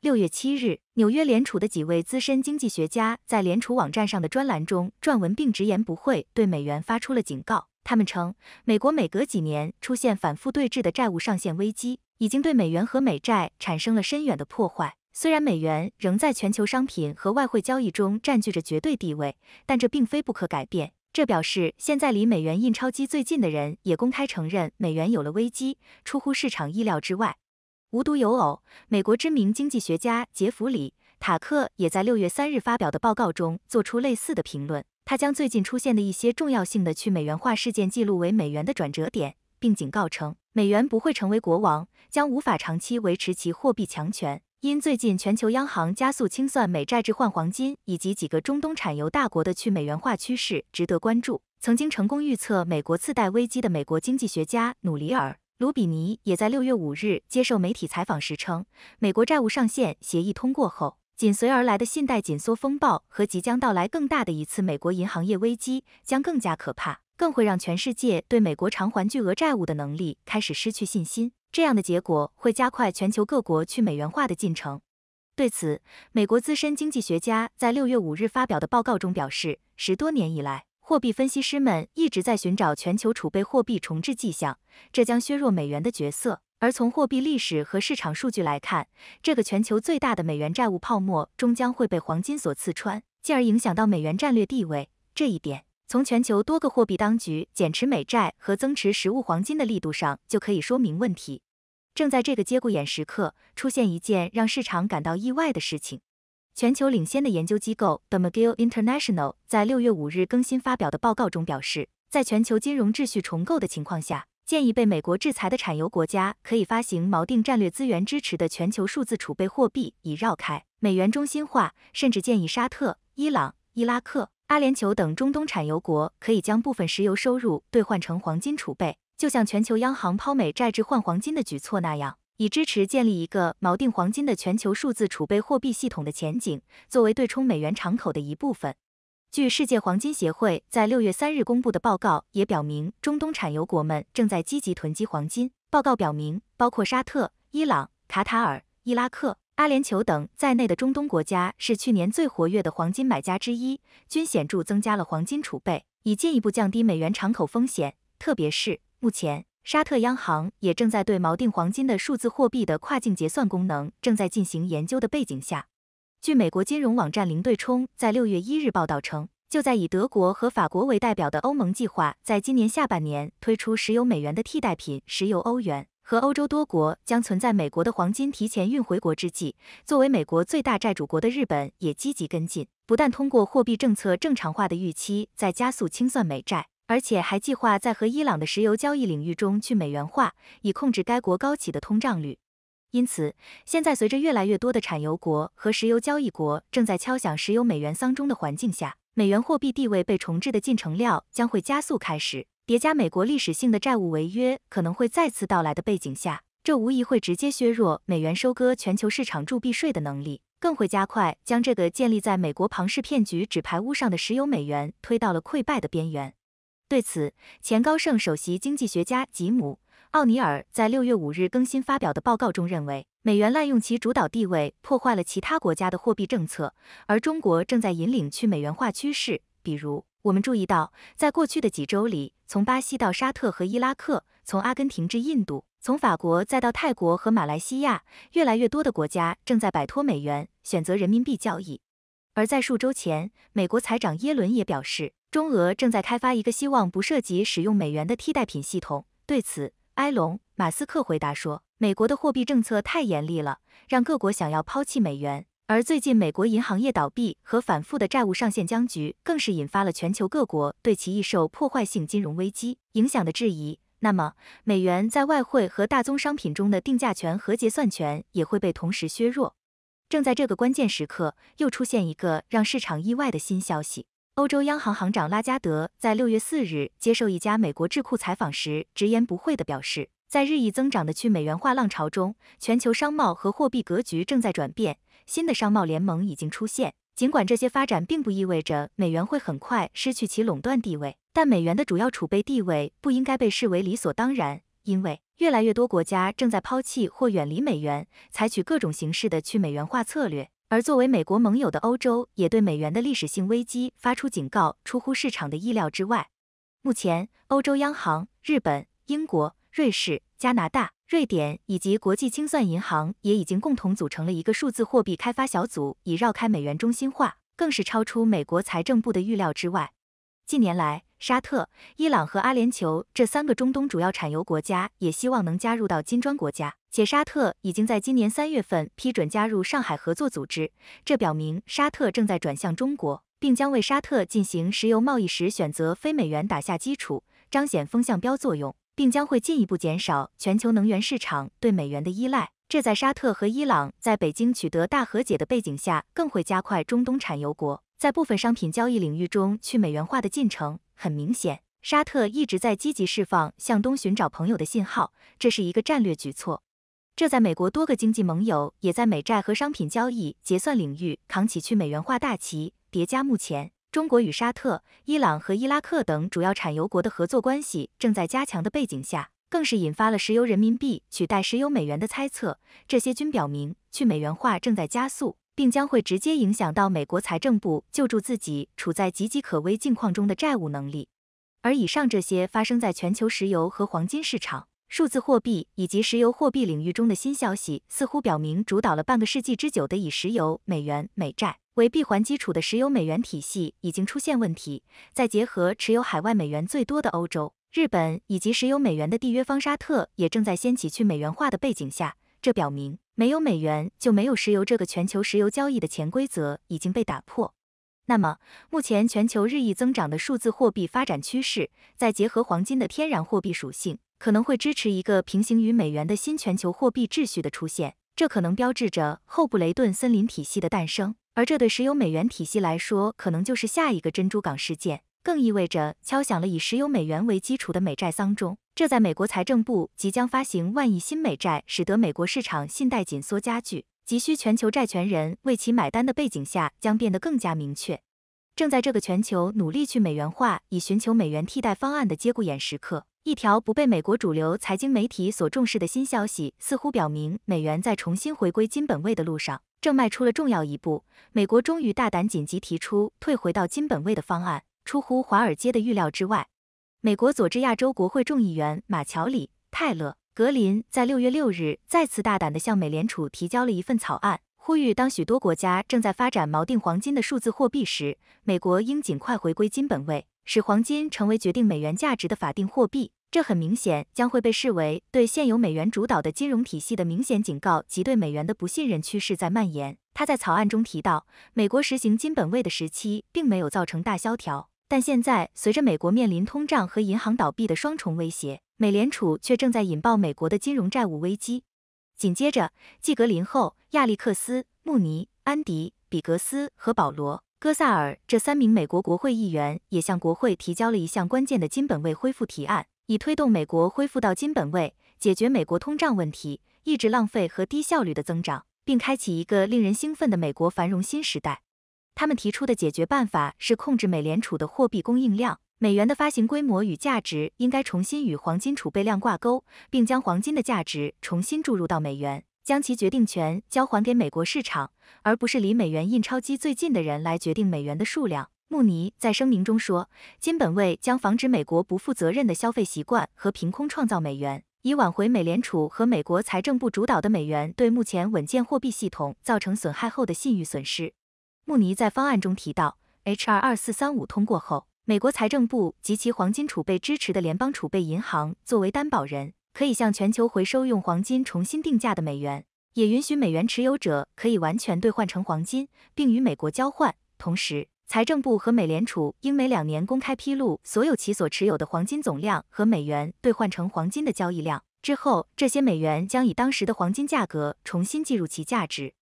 六月七日，纽约联储的几位资深经济学家在联储网站上的专栏中撰文，并直言不讳对美元发出了警告。他们称，美国每隔几年出现反复对峙的债务上限危机，已经对美元和美债产生了深远的破坏。虽然美元仍在全球商品和外汇交易中占据着绝对地位，但这并非不可改变。这表示，现在离美元印钞机最近的人也公开承认，美元有了危机，出乎市场意料之外。无独有偶，美国知名经济学家杰弗里·塔克也在六月三日发表的报告中做出类似的评论。他将最近出现的一些重要性的去美元化事件记录为美元的转折点，并警告称，美元不会成为国王，将无法长期维持其货币强权。因最近全球央行加速清算美债置换黄金，以及几个中东产油大国的去美元化趋势值得关注。曾经成功预测美国次贷危机的美国经济学家努里尔。卢比尼也在6月5日接受媒体采访时称，美国债务上限协议通过后，紧随而来的信贷紧缩风暴和即将到来更大的一次美国银行业危机将更加可怕，更会让全世界对美国偿还巨额债务的能力开始失去信心。这样的结果会加快全球各国去美元化的进程。对此，美国资深经济学家在6月5日发表的报告中表示，十多年以来。货币分析师们一直在寻找全球储备货币重置迹象，这将削弱美元的角色。而从货币历史和市场数据来看，这个全球最大的美元债务泡沫终将会被黄金所刺穿，进而影响到美元战略地位。这一点，从全球多个货币当局减持美债和增持实物黄金的力度上就可以说明问题。正在这个节骨眼时刻，出现一件让市场感到意外的事情。全球领先的研究机构 The McGill International 在六月五日更新发表的报告中表示，在全球金融秩序重构的情况下，建议被美国制裁的产油国家可以发行锚定战略资源支持的全球数字储备货币，以绕开美元中心化。甚至建议沙特、伊朗、伊拉克、阿联酋等中东产油国可以将部分石油收入兑换成黄金储备，就像全球央行抛美债置换黄金的举措那样。以支持建立一个锚定黄金的全球数字储备货币系统的前景，作为对冲美元敞口的一部分。据世界黄金协会在六月三日公布的报告也表明，中东产油国们正在积极囤积黄金。报告表明，包括沙特、伊朗、卡塔尔、伊拉克、阿联酋等在内的中东国家是去年最活跃的黄金买家之一，均显著增加了黄金储备，以进一步降低美元敞口风险，特别是目前。沙特央行也正在对锚定黄金的数字货币的跨境结算功能正在进行研究的背景下，据美国金融网站零对冲在六月一日报道称，就在以德国和法国为代表的欧盟计划在今年下半年推出石油美元的替代品石油欧元，和欧洲多国将存在美国的黄金提前运回国之际，作为美国最大债主国的日本也积极跟进，不但通过货币政策正常化的预期在加速清算美债。而且还计划在和伊朗的石油交易领域中去美元化，以控制该国高企的通胀率。因此，现在随着越来越多的产油国和石油交易国正在敲响石油美元丧钟的环境下，美元货币地位被重置的进程料将会加速开始。叠加美国历史性的债务违约可能会再次到来的背景下，这无疑会直接削弱美元收割全球市场铸币税的能力，更会加快将这个建立在美国庞氏骗局纸牌屋上的石油美元推到了溃败的边缘。对此，前高盛首席经济学家吉姆·奥尼尔在六月五日更新发表的报告中认为，美元滥用其主导地位，破坏了其他国家的货币政策，而中国正在引领去美元化趋势。比如，我们注意到，在过去的几周里，从巴西到沙特和伊拉克，从阿根廷至印度，从法国再到泰国和马来西亚，越来越多的国家正在摆脱美元，选择人民币交易。而在数周前，美国财长耶伦也表示。中俄正在开发一个希望不涉及使用美元的替代品系统。对此，埃隆·马斯克回答说：“美国的货币政策太严厉了，让各国想要抛弃美元。而最近美国银行业倒闭和反复的债务上限僵局，更是引发了全球各国对其易受破坏性金融危机影响的质疑。那么，美元在外汇和大宗商品中的定价权和结算权也会被同时削弱。”正在这个关键时刻，又出现一个让市场意外的新消息。欧洲央行行长拉加德在六月四日接受一家美国智库采访时，直言不讳地表示，在日益增长的去美元化浪潮中，全球商贸和货币格局正在转变，新的商贸联盟已经出现。尽管这些发展并不意味着美元会很快失去其垄断地位，但美元的主要储备地位不应该被视为理所当然，因为越来越多国家正在抛弃或远离美元，采取各种形式的去美元化策略。而作为美国盟友的欧洲也对美元的历史性危机发出警告，出乎市场的意料之外。目前，欧洲央行、日本、英国、瑞士、加拿大、瑞典以及国际清算银行也已经共同组成了一个数字货币开发小组，以绕开美元中心化，更是超出美国财政部的预料之外。近年来，沙特、伊朗和阿联酋这三个中东主要产油国家也希望能加入到金砖国家，且沙特已经在今年三月份批准加入上海合作组织，这表明沙特正在转向中国，并将为沙特进行石油贸易时选择非美元打下基础，彰显风向标作用，并将会进一步减少全球能源市场对美元的依赖。这在沙特和伊朗在北京取得大和解的背景下，更会加快中东产油国在部分商品交易领域中去美元化的进程。很明显，沙特一直在积极释放向东寻找朋友的信号，这是一个战略举措。这在美国多个经济盟友也在美债和商品交易结算领域扛起去美元化大旗，叠加目前中国与沙特、伊朗和伊拉克等主要产油国的合作关系正在加强的背景下，更是引发了石油人民币取代石油美元的猜测。这些均表明，去美元化正在加速。并将会直接影响到美国财政部救助自己处在岌岌可危境况中的债务能力。而以上这些发生在全球石油和黄金市场、数字货币以及石油货币领域中的新消息，似乎表明主导了半个世纪之久的以石油、美元、美债为闭环基础的石油美元体系已经出现问题。再结合持有海外美元最多的欧洲、日本以及石油美元的缔约方沙特也正在掀起去美元化的背景下。这表明，没有美元就没有石油，这个全球石油交易的潜规则已经被打破。那么，目前全球日益增长的数字货币发展趋势，再结合黄金的天然货币属性，可能会支持一个平行于美元的新全球货币秩序的出现。这可能标志着后布雷顿森林体系的诞生，而这对石油美元体系来说，可能就是下一个珍珠港事件。更意味着敲响了以石油美元为基础的美债丧钟。这在美国财政部即将发行万亿新美债，使得美国市场信贷紧缩加剧，急需全球债权人为其买单的背景下，将变得更加明确。正在这个全球努力去美元化，以寻求美元替代方案的接骨眼时刻，一条不被美国主流财经媒体所重视的新消息，似乎表明美元在重新回归金本位的路上，正迈出了重要一步。美国终于大胆紧急提出退回到金本位的方案。出乎华尔街的预料之外，美国佐治亚州国会众议员马乔里·泰勒·格林在六月六日再次大胆地向美联储提交了一份草案，呼吁当许多国家正在发展锚定黄金的数字货币时，美国应尽快回归金本位，使黄金成为决定美元价值的法定货币。这很明显将会被视为对现有美元主导的金融体系的明显警告及对美元的不信任趋势在蔓延。他在草案中提到，美国实行金本位的时期并没有造成大萧条。但现在，随着美国面临通胀和银行倒闭的双重威胁，美联储却正在引爆美国的金融债务危机。紧接着，继格林后，亚历克斯·穆尼、安迪·比格斯和保罗·戈萨尔这三名美国国会议员也向国会提交了一项关键的金本位恢复提案，以推动美国恢复到金本位，解决美国通胀问题，抑制浪费和低效率的增长，并开启一个令人兴奋的美国繁荣新时代。他们提出的解决办法是控制美联储的货币供应量，美元的发行规模与价值应该重新与黄金储备量挂钩，并将黄金的价值重新注入到美元，将其决定权交还给美国市场，而不是离美元印钞机最近的人来决定美元的数量。穆尼在声明中说：“金本位将防止美国不负责任的消费习惯和凭空创造美元，以挽回美联储和美国财政部主导的美元对目前稳健货币系统造成损害后的信誉损失。”穆尼在方案中提到，H.R. 二四三五通过后，美国财政部及其黄金储备支持的联邦储备银行作为担保人，可以向全球回收用黄金重新定价的美元，也允许美元持有者可以完全兑换成黄金，并与美国交换。同时，财政部和美联储应每两年公开披露所有其所持有的黄金总量和美元兑换成黄金的交易量。之后，这些美元将以当时的黄金价格重新计入其价值。